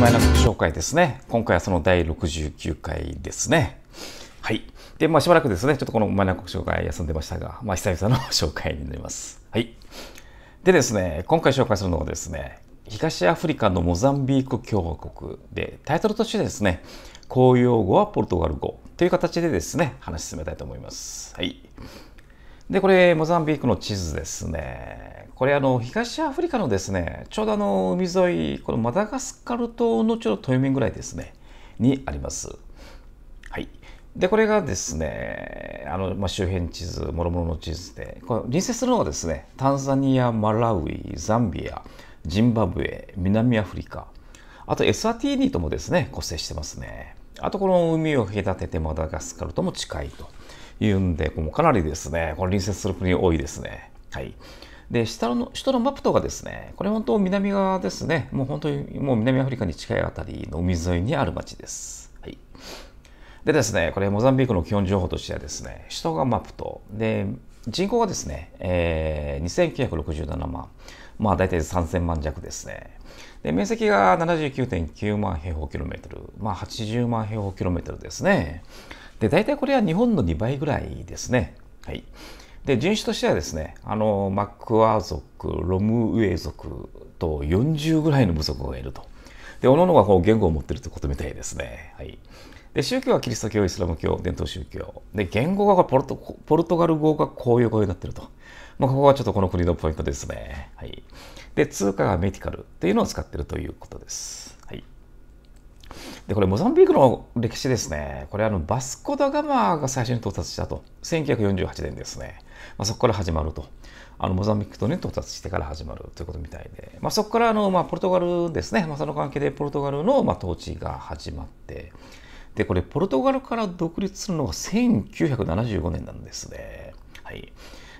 マイナス紹介ですね。今回はその第69回ですね。はい。で、まあしばらくですね、ちょっとこのマイナス紹介休んでましたが、まあ久々の紹介になります。はい。でですね、今回紹介するのはですね、東アフリカのモザンビーク共和国で、タイトルとしてですね、公用語はポルトガル語という形でですね、話し進めたいと思います。はい。で、これ、モザンビークの地図ですね。これ、あの、東アフリカのですね、ちょうどあの、海沿い、このマダガスカル島のちょうど豊面ぐらいですね、にあります。はい。で、これがですね、あの、まあ、周辺地図、もろもろの地図で、これ隣接するのがですね、タンザニア、マラウイ、ザンビア、ジンバブエ、南アフリカ、あとエスワティーニともですね、骨折してますね。あとこの海を隔ててマダガスカルとも近いと。いうんで、もうかなりですね、この隣接する国多いですね。はい。で、下の、首都のマプトがですね、これ本当南側ですね、もう本当にもう南アフリカに近いあたりの海沿いにある町です。はい。でですね、これモザンビークの基本情報としてはですね、首都がマプト。で、人口がですね、えー、2967万。まあ大体3000万弱ですね。で、面積が79.9万平方キロメートル。まあ80万平方キロメートルですね。で大体これは日本の2倍ぐらいですね。はい、で人種としてはですねあのマックアー族ロムウェイ族と40ぐらいの部族がいると。で各々がこう言語を持ってるってことみたいですね。はいで宗教はキリスト教、イスラム教、伝統宗教。で、言語がポルトポルトガル語がこういう語になってると。まあ、ここがちょっとこの国のポイントですね。はい。で、通貨がメディカルっていうのを使ってるということです。でこれモザンビークの歴史ですねこれあのバスコ・ダ・ガマが最初に到達したと1948年ですね、まあ、そこから始まるとあのモザンビークとね、到達してから始まるということみたいで、まあ、そこからあの、まあ、ポルトガルですね、まあ、その関係でポルトガルの、まあ、統治が始まってでこれポルトガルから独立するのが1975年なんですね。はい、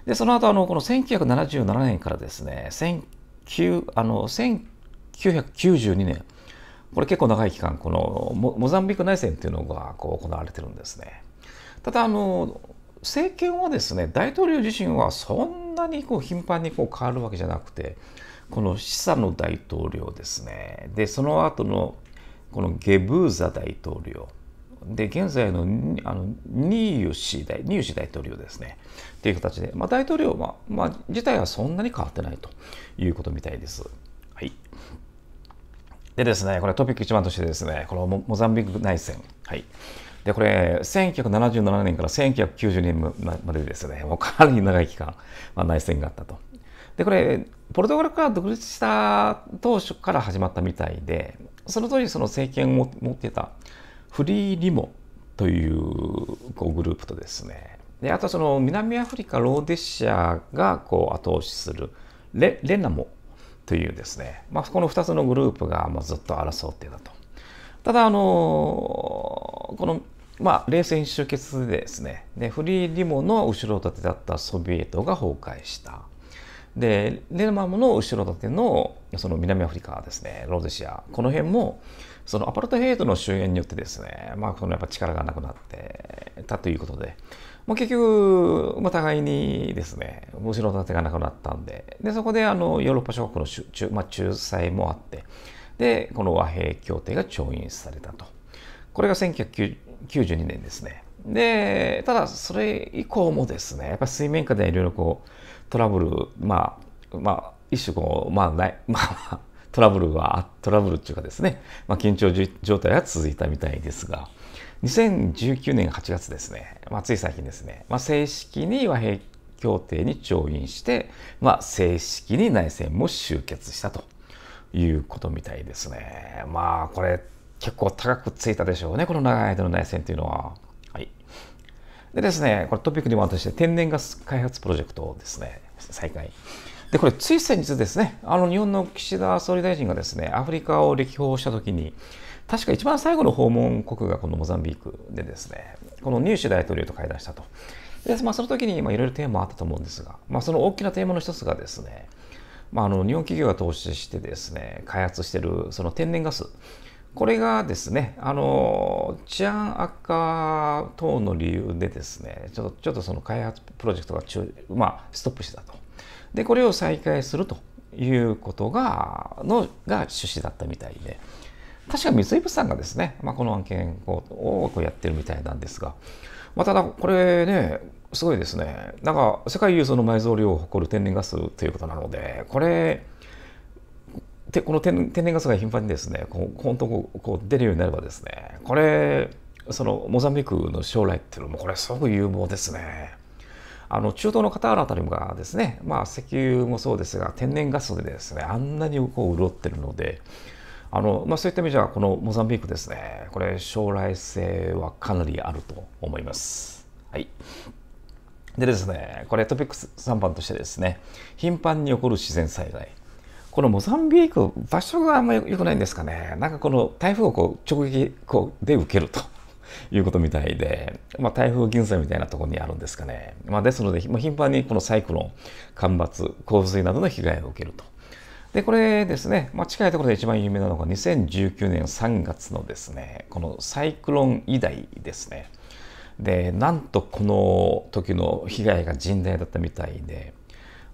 でその後あのこの1977年からですねあの1992年これ結構長い期間このモザンビーク内戦というのがこう行われてるんですね。ただあの政権はですね大統領自身はそんなにこう頻繁にこう変わるわけじゃなくてこのシサの大統領ですねでその後のこのゲブーザ大統領で現在のあのニーユ氏大ニーユ大統領ですねっていう形で、まあ、大統領は、まあ、自体はそんなに変わってないということみたいです。でですね、これトピック1番としてですね、このモザンビック内戦。はい。で、これ、1977年から1990年までですね、もうかなり長い期間、まあ、内戦があったと。で、これ、ポルトガルから独立した当初から始まったみたいで、その当時その政権を持ってたフリーリモというこうグループとですね、であとその南アフリカ、ローデシアがこう後押しするレレナモというですね、まあ、この2つのグループがまずっと争ってたと。ただ、あのこの、まあ、冷戦終結でですね、でフリーリモの後ろ盾だったソビエトが崩壊した。でレマムの後ろ盾のその南アフリカですねロゼシアこの辺もそのアパルトヘイトの終焉によってですねまあそのやっぱ力がなくなってたということでまあ、結局、まあ、互いにですね、後ろ盾がなくなったんで、で、そこであの、ヨーロッパ諸国の中、まあ、仲裁もあって、で、この和平協定が調印されたと。これが1992年ですね。で、ただ、それ以降もですね、やっぱり水面下でいろいろこう、トラブル、まあ、まあ、一種こう、まあ、ない、まあ、トラブルは、トラブルっていうかですね、まあ、緊張状態が続いたみたいですが、2019年8月ですね、まあ、つい最近ですね、まあ、正式に和平協定に調印して、まあ、正式に内戦も終結したということみたいですね。まあこれ結構高くついたでしょうね、この長い間の内戦というのは。はい、でですね、これトピックにもあっして天然ガス開発プロジェクトですね、再開。でこれつい先日ですねあの日本の岸田総理大臣がですねアフリカを歴訪したときに確か一番最後の訪問国がこのモザンビークでですねこのニューシュ大統領と会談したとで、まあ、その時にいろいろテーマあったと思うんですが、まあ、その大きなテーマの一つがですね、まあ、あの日本企業が投資してですね開発しているその天然ガスこれがですね、あの治安悪化等の理由でですね、ちょっとちょっとその開発プロジェクトが中、まあ、ストップしたと。でこれを再開するということがのが趣旨だったみたいで確か三井物産がですね、まあ、この案件をやってるみたいなんですが、まあ、ただこれねすごいですねなんか世界有数の埋蔵量を誇る天然ガスということなのでこれでこの天然ガスが頻繁にですねこう本当こう出るようになればですねこれそのモザンビークの将来っていうのもこれすごく有望ですね。あの中東の方々にがですね、まあ、石油もそうですが天然ガスでですねあんなにこう潤ってるのであの、まあ、そういった意味ではこのモザンビークですねこれ将来性はかなりあると思います。はいでですね、これトピックス3番としてですね、頻繁に起こる自然災害。このモザンビーク、場所があんまり良くないんですかね。なんかこの台風をこう直撃こうで受けると。いうことみたいで、まあ、台風銀座みたいなところにあるんですかね。まあ、ですので、まあ、頻繁にこのサイクロン、干ばつ、洪水などの被害を受けると。で、これですね、まあ、近いところで一番有名なのが2019年3月のですね、このサイクロン以来ですね。で、なんとこの時の被害が甚大だったみたいで、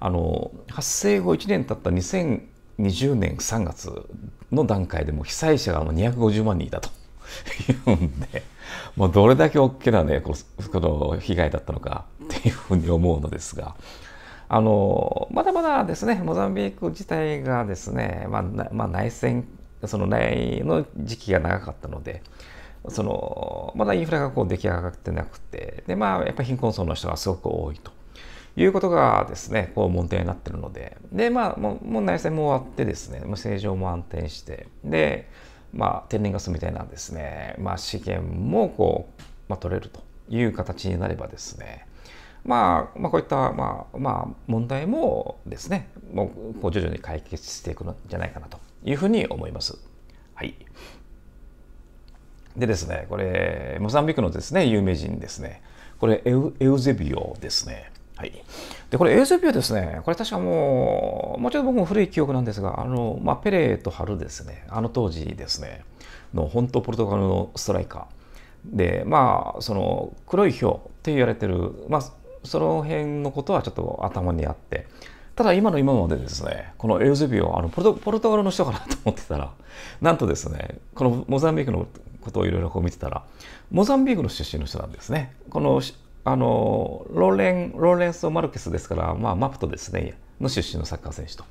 あの、発生後1年経った2020年3月の段階でも被災者が250万人いたと いうんで、もうどれだけ大きなねこの被害だったのかっていうふうに思うのですが。あのまだまだですねモザンビーク自体がですね、まあまあ、内戦その内の時期が長かったのでそのまだインフラがこう出来上がってなくてで、まあ、やっぱり貧困層の人がすごく多いということがですねこう問題になってるのでで、まあ、もう内戦も終わってですねもう政情も安定してでまあ、天然ガスみたいなですね、まあ、資源もこう、まあ、取れるという形になればですね、まあ、まあ、こういった、まあ、まあ、問題もですね、もう、こう徐々に解決していくんじゃないかなというふうに思います。はい。でですね、これ、モザンビクのですね、有名人ですね、これ、エウエウゼビオですね。はい。で、これ映像ビューですね。これ確かもう、もうちょっと僕も古い記憶なんですが、あの、まあ、ペレとハルですね。あの当時ですね。の、本当ポルトガルのストライカー。で、まあ、その、黒いひょうって言われてる、まあ、その辺のことはちょっと頭にあって、ただ今の今までですね、このエウゼビオ、あのポルトポルトガルの人かなと思ってたら、なんとですね、このモザンビークのことをいろいろこう見てたら、モザンビークの出身の人なんですね。このあのローレン・ローレンス・マルケスですから、まあ、マプトですねの出身のサッカー選手と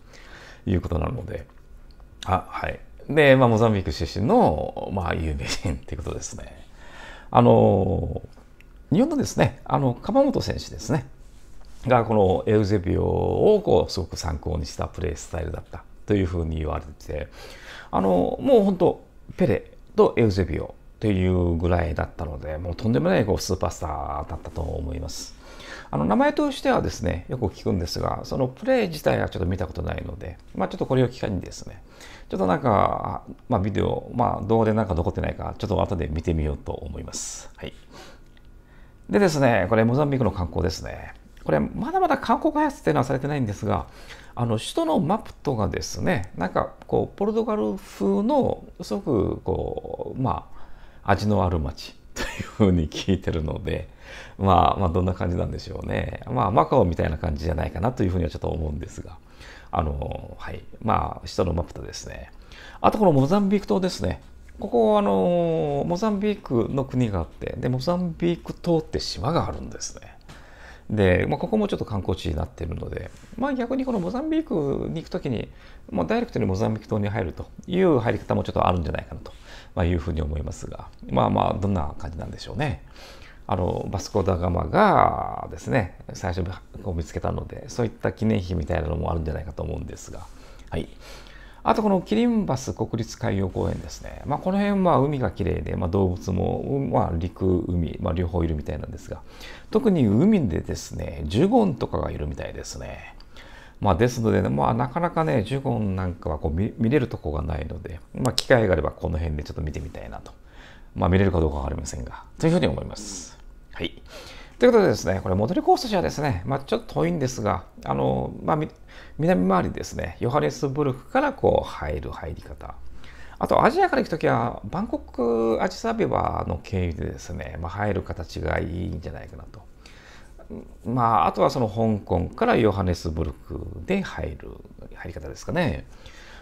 いうことなのであはいで、まあ、モザンビーク出身の、まあ、有名人ということですねあの日本のですねあの鎌本選手ですねがこのエウゼビオをこうすごく参考にしたプレースタイルだったというふうに言われてあのもう本当ペレとエウゼビオっていうぐらいだったので、もうとんでもないこうスーパースターだったと思います。あの名前としてはですね、よく聞くんですが、そのプレイ自体はちょっと見たことないので、まあ、ちょっとこれを機会にですね、ちょっとなんか、まあ、ビデオ、まあ、動画でなんか残ってないか、ちょっと後で見てみようと思います。はい。でですね、これモザンビークの観光ですね。これ、まだまだ観光開発っていうのはされてないんですが、あの首都のマプトがですね、なんかこう、ポルトガル風の、すごくこう、まあ、味のある街というふうに聞いてるので、まあ、まあどんな感じなんでしょうねまあマカオみたいな感じじゃないかなというふうにはちょっと思うんですがあのはいまあ下のマプタですねあとこのモザンビーク島ですねここあのモザンビークの国があってでモザンビーク島って島があるんですねで、まあ、ここもちょっと観光地になっているので、まあ、逆にこのモザンビークに行く時に、まあ、ダイレクトにモザンビーク島に入るという入り方もちょっとあるんじゃないかなとまあ、いうふうに思いますがまあまあどんな感じなんでしょうね。あのバスコ・ダ・ガマがですね最初に見つけたのでそういった記念碑みたいなのもあるんじゃないかと思うんですが、はい、あとこのキリンバス国立海洋公園ですね、まあ、この辺は海が綺麗で、まあ、動物も、まあ、陸海、まあ、両方いるみたいなんですが特に海でですねジュゴンとかがいるみたいですね。まあ、ですので、ね、まあ、なかなかね、ジュゴンなんかはこう見れるとこがないので、まあ、機会があればこの辺でちょっと見てみたいなと。まあ、見れるかどうか分かりませんが、というふうに思います。はい。ということでですね、これ、戻りコースてはですね、まあ、ちょっと遠いんですが、あの、まあ、南回りですね、ヨハネスブルクからこう入る入り方。あと、アジアから行くときは、バンコク、アジサビバの経由でですね、まあ、入る形がいいんじゃないかなと。まあ、あとはその香港からヨハネスブルクで入る入り方ですかね。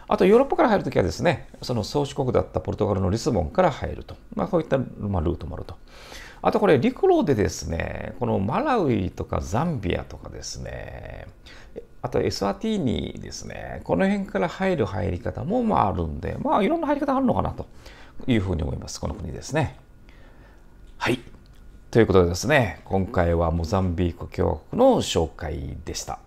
あとヨーロッパから入るときはですね、その宗主国だったポルトガルのリスボンから入ると。まあ、こういった、まあ、ルートもあると。あとこれ陸路でですね、このマラウイとかザンビアとかですね、あとエスワティーニですね、この辺から入る入り方もまああるんで、まあいろんな入り方あるのかなというふうに思います、この国ですね。はい。ということでですね今回はモザンビーク共和国の紹介でした。